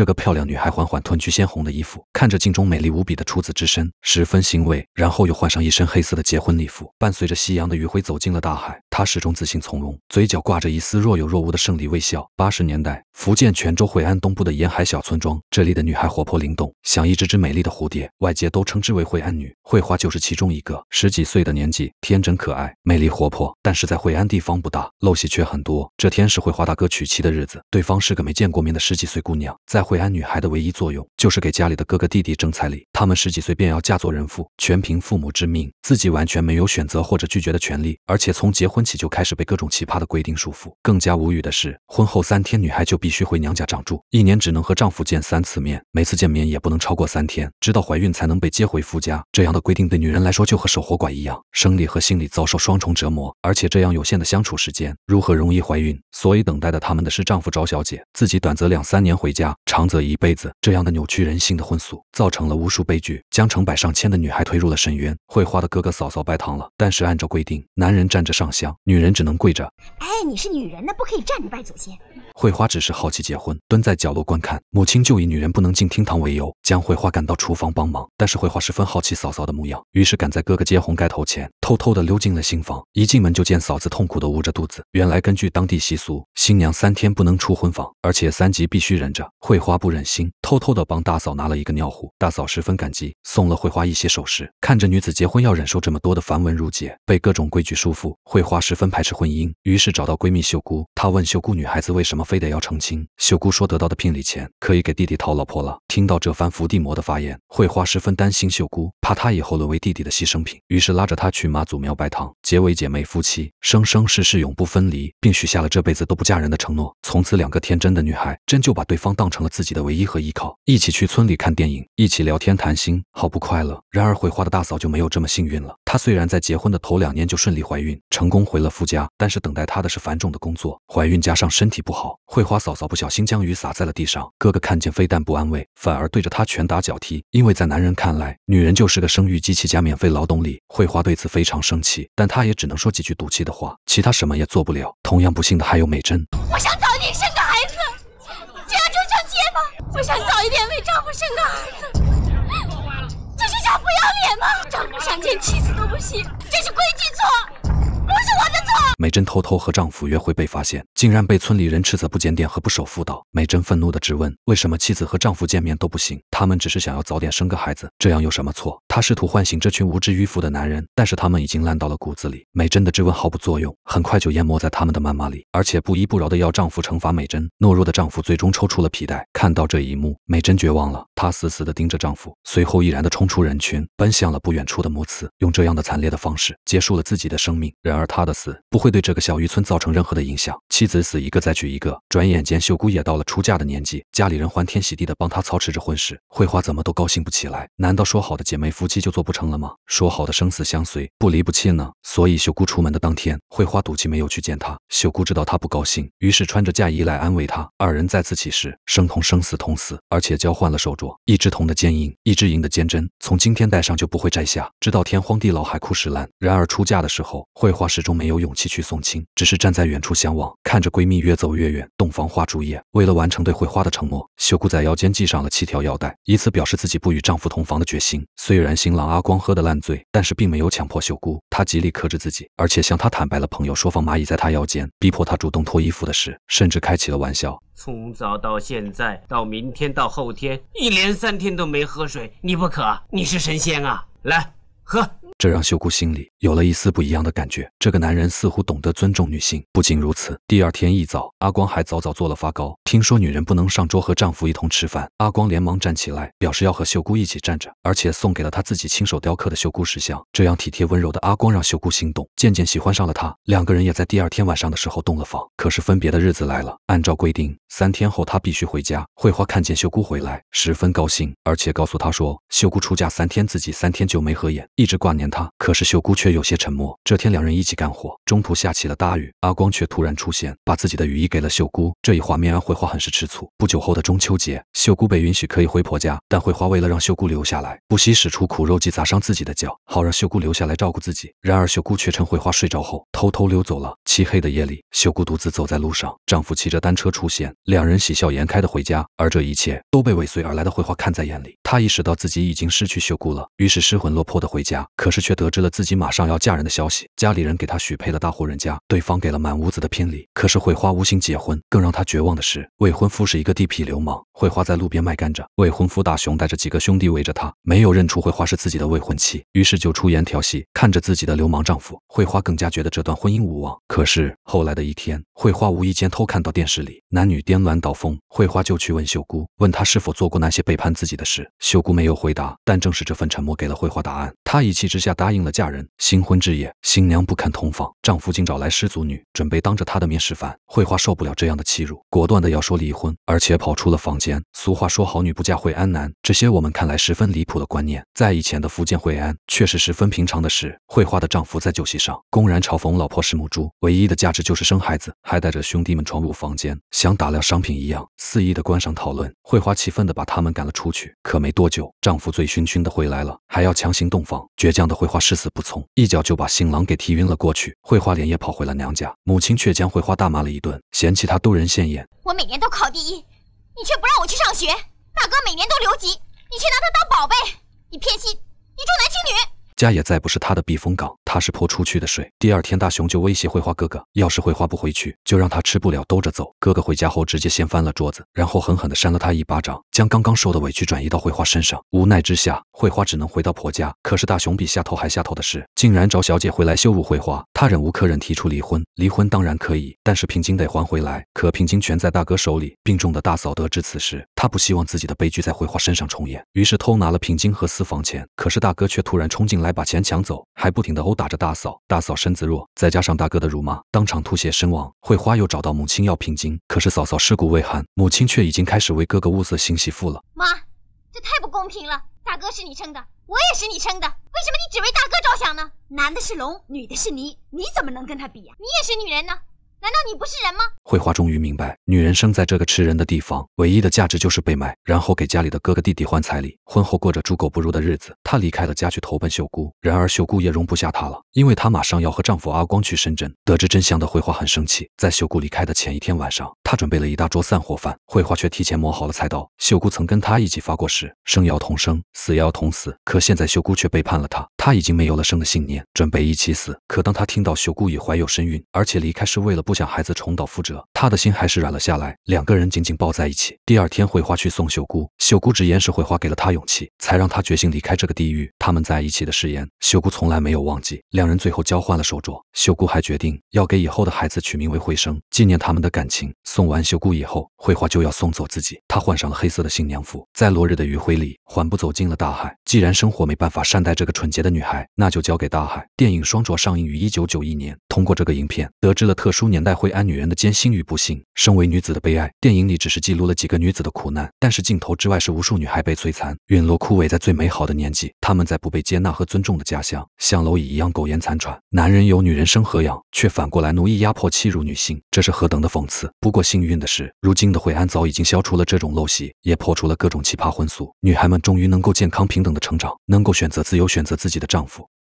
这个漂亮女孩缓缓褪去鲜红的衣服，看着镜中美丽无比的处子之身，十分欣慰。然后又换上一身黑色的结婚礼服，伴随着夕阳的余晖走进了大海。她始终自信从容，嘴角挂着一丝若有若无的胜利微笑。八十年代，福建泉州惠安东部的沿海小村庄，这里的女孩活泼灵动，像一只只美丽的蝴蝶，外界都称之为“惠安女”。惠花就是其中一个。十几岁的年纪，天真可爱，美丽活泼。但是在惠安地方不大，陋习却很多。这天是惠花大哥娶妻的日子，对方是个没见过面的十几岁姑娘，在。惠安女孩的唯一作用就是给家里的哥哥弟弟挣彩礼。他们十几岁便要嫁作人妇，全凭父母之命，自己完全没有选择或者拒绝的权利。而且从结婚起就开始被各种奇葩的规定束缚。更加无语的是，婚后三天女孩就必须回娘家长住，一年只能和丈夫见三次面，每次见面也不能超过三天，直到怀孕才能被接回夫家。这样的规定对女人来说就和守活寡一样，生理和心理遭受双重折磨。而且这样有限的相处时间，如何容易怀孕？所以等待的他们的是丈夫找小姐，自己短则两三年回家，长。长则一辈子，这样的扭曲人性的婚俗，造成了无数悲剧，将成百上千的女孩推入了深渊。慧花的哥哥嫂嫂拜堂了，但是按照规定，男人站着上香，女人只能跪着。哎，你是女人，那不可以站着拜祖先。慧花只是好奇结婚，蹲在角落观看。母亲就以女人不能进厅堂为由，将慧花赶到厨房帮忙。但是慧花十分好奇嫂嫂的模样，于是赶在哥哥接红盖头前。偷偷地溜进了新房，一进门就见嫂子痛苦地捂着肚子。原来根据当地习俗，新娘三天不能出婚房，而且三级必须忍着。慧花不忍心，偷偷地帮大嫂拿了一个尿壶。大嫂十分感激，送了慧花一些首饰。看着女子结婚要忍受这么多的繁文缛节，被各种规矩束缚，慧花十分排斥婚姻。于是找到闺蜜秀姑，她问秀姑：“女孩子为什么非得要成亲？”秀姑说：“得到的聘礼钱可以给弟弟讨老婆了。”听到这番伏地魔的发言，慧花十分担心秀姑，怕她以后沦为弟弟的牺牲品，于是拉着她去骂。祖庙拜堂，结为姐妹夫妻，生生世世永不分离，并许下了这辈子都不嫁人的承诺。从此，两个天真的女孩真就把对方当成了自己的唯一和依靠，一起去村里看电影，一起聊天谈心，好不快乐。然而，回花的大嫂就没有这么幸运了。她虽然在结婚的头两年就顺利怀孕，成功回了夫家，但是等待她的是繁重的工作。怀孕加上身体不好，慧花嫂嫂不小心将鱼撒在了地上，哥哥看见非但不安慰，反而对着她拳打脚踢。因为在男人看来，女人就是个生育机器，加免费劳动力。慧花对此非常生气，但她也只能说几句赌气的话，其他什么也做不了。同样不幸的还有美珍，我想早点生个孩子，这样就成结了。我想早一点为丈夫生个儿子。他不要脸吗？丈夫想见妻子都不行，这是规矩错，不是我的错。美珍偷偷和丈夫约会被发现，竟然被村里人斥责不检点和不守妇道。美珍愤怒的质问：为什么妻子和丈夫见面都不行？他们只是想要早点生个孩子，这样有什么错？她试图唤醒这群无知迂腐的男人，但是他们已经烂到了骨子里。美珍的质问毫不作用，很快就淹没在他们的谩骂里，而且不依不饶的要丈夫惩罚美珍。懦弱的丈夫最终抽出了皮带，看到这一幕，美珍绝望了，她死死地盯着丈夫，随后毅然地冲出人群，奔向了不远处的母子，用这样的惨烈的方式结束了自己的生命。然而她的死不会对这个小渔村造成任何的影响，妻子死一个再娶一个，转眼间秀姑也到了出嫁的年纪，家里人欢天喜地地帮她操持着婚事，惠花怎么都高兴不起来。难道说好的姐妹？夫妻就做不成了吗？说好的生死相随，不离不弃呢？所以秀姑出门的当天，慧花赌气没有去见她。秀姑知道她不高兴，于是穿着嫁衣来安慰她。二人再次起誓，生同生死同死，而且交换了手镯，一只铜的坚硬，一只银的坚贞，从今天戴上就不会摘下，直到天荒地老，海枯石烂。然而出嫁的时候，慧花始终没有勇气去送亲，只是站在远处相望，看着闺蜜越走越远。洞房花烛夜，为了完成对慧花的承诺，秀姑在腰间系上了七条腰带，以此表示自己不与丈夫同房的决心。虽然。新郎阿光喝的烂醉，但是并没有强迫秀姑。他极力克制自己，而且向她坦白了朋友说放蚂蚁在他腰间，逼迫他主动脱衣服的事，甚至开起了玩笑。从早到现在，到明天，到后天，一连三天都没喝水，你不渴？你是神仙啊！来，喝。这让秀姑心里有了一丝不一样的感觉。这个男人似乎懂得尊重女性。不仅如此，第二天一早，阿光还早早做了发糕。听说女人不能上桌和丈夫一同吃饭，阿光连忙站起来，表示要和秀姑一起站着，而且送给了他自己亲手雕刻的秀姑石像。这样体贴温柔的阿光让秀姑心动，渐渐喜欢上了他。两个人也在第二天晚上的时候动了房。可是分别的日子来了，按照规定，三天后他必须回家。慧花看见秀姑回来，十分高兴，而且告诉她说，秀姑出嫁三天，自己三天就没合眼，一直挂念。他可是秀姑却有些沉默。这天，两人一起干活，中途下起了大雨，阿光却突然出现，把自己的雨衣给了秀姑。这一画面让慧花很是吃醋。不久后的中秋节，秀姑被允许可以回婆家，但慧花为了让秀姑留下来，不惜使出苦肉计，砸伤自己的脚，好让秀姑留下来照顾自己。然而，秀姑却趁慧花睡着后，偷偷溜走了。漆黑的夜里，秀姑独自走在路上，丈夫骑着单车出现，两人喜笑颜开的回家，而这一切都被尾随而来的慧花看在眼里。他意识到自己已经失去秀姑了，于是失魂落魄的回家，可是却得知了自己马上要嫁人的消息。家里人给他许配了大户人家，对方给了满屋子的聘礼。可是惠花无心结婚。更让他绝望的是，未婚夫是一个地痞流氓。惠花在路边卖甘蔗，未婚夫大雄带着几个兄弟围着他，没有认出惠花是自己的未婚妻，于是就出言调戏。看着自己的流氓丈夫，惠花更加觉得这段婚姻无望。可是后来的一天，惠花无意间偷看到电视里男女颠鸾倒凤，惠花就去问秀姑，问她是否做过那些背叛自己的事。秀姑没有回答，但正是这份沉默给了惠花答案。她一气之下答应了嫁人。新婚之夜，新娘不肯同房，丈夫竟找来失足女，准备当着她的面示范。惠花受不了这样的欺辱，果断的要说离婚，而且跑出了房间。俗话说“好女不嫁惠安男”，这些我们看来十分离谱的观念，在以前的福建惠安，确实十分平常的事。惠花的丈夫在酒席上公然嘲讽老婆是母猪，唯一的价值就是生孩子，还带着兄弟们闯入房间，像打量商品一样肆意的观赏讨论。惠花气愤的把他们赶了出去，可没。没多久，丈夫醉醺醺的回来了，还要强行洞房。倔强的慧花誓死不从，一脚就把新郎给踢晕了过去。慧花连夜跑回了娘家，母亲却将慧花大骂了一顿，嫌弃她丢人现眼。我每年都考第一，你却不让我去上学；大哥每年都留级，你却拿他当宝贝。你偏心，你重男轻女。家也再不是他的避风港，他是泼出去的水。第二天，大雄就威胁绘画哥哥，要是绘画不回去，就让他吃不了兜着走。哥哥回家后直接掀翻了桌子，然后狠狠地扇了他一巴掌，将刚刚受的委屈转移到绘画身上。无奈之下。慧花只能回到婆家，可是大雄比下头还下头的事，竟然找小姐回来羞辱慧花，她忍无可忍，提出离婚。离婚当然可以，但是聘金得还回来。可聘金全在大哥手里。病重的大嫂得知此事，她不希望自己的悲剧在慧花身上重演，于是偷拿了聘金和私房钱。可是大哥却突然冲进来把钱抢走，还不停地殴打着大嫂。大嫂身子弱，再加上大哥的辱骂，当场吐血身亡。慧花又找到母亲要聘金，可是嫂嫂尸骨未寒，母亲却已经开始为哥哥物色新媳妇了。妈。平了，大哥是你称的，我也是你称的，为什么你只为大哥着想呢？男的是龙，女的是泥，你怎么能跟他比呀？你也是女人呢。难道你不是人吗？慧花终于明白，女人生在这个吃人的地方，唯一的价值就是被卖，然后给家里的哥哥弟弟换彩礼，婚后过着猪狗不如的日子。她离开了家去投奔秀姑，然而秀姑也容不下她了，因为她马上要和丈夫阿光去深圳。得知真相的慧花很生气，在秀姑离开的前一天晚上，她准备了一大桌散伙饭，慧花却提前磨好了菜刀。秀姑曾跟她一起发过誓，生要同生，死要同死。可现在秀姑却背叛了她，她已经没有了生的信念，准备一起死。可当她听到秀姑已怀有身孕，而且离开是为了不不想孩子重蹈覆辙，他的心还是软了下来。两个人紧紧抱在一起。第二天，慧花去送秀姑，秀姑直言是慧花给了她勇气，才让她决心离开这个地狱。他们在一起的誓言，秀姑从来没有忘记。两人最后交换了手镯，秀姑还决定要给以后的孩子取名为慧生，纪念他们的感情。送完秀姑以后，慧花就要送走自己。她换上了黑色的新娘服，在落日的余晖里，缓步走进了大海。既然生活没办法善待这个纯洁的女孩，那就交给大海。电影《双镯》上映于一九九一年，通过这个影片，得知了特殊年。年代惠安女人的艰辛与不幸，身为女子的悲哀。电影里只是记录了几个女子的苦难，但是镜头之外是无数女孩被摧残、陨落、枯萎在最美好的年纪。她们在不被接纳和尊重的家乡，像蝼蚁一样苟延残喘。男人有女人生和养，却反过来奴役、压迫、欺辱女性，这是何等的讽刺！不过幸运的是，如今的惠安早已经消除了这种陋习，也破除了各种奇葩婚俗，女孩们终于能够健康平等的成长，能够选择自由选择自己的丈夫。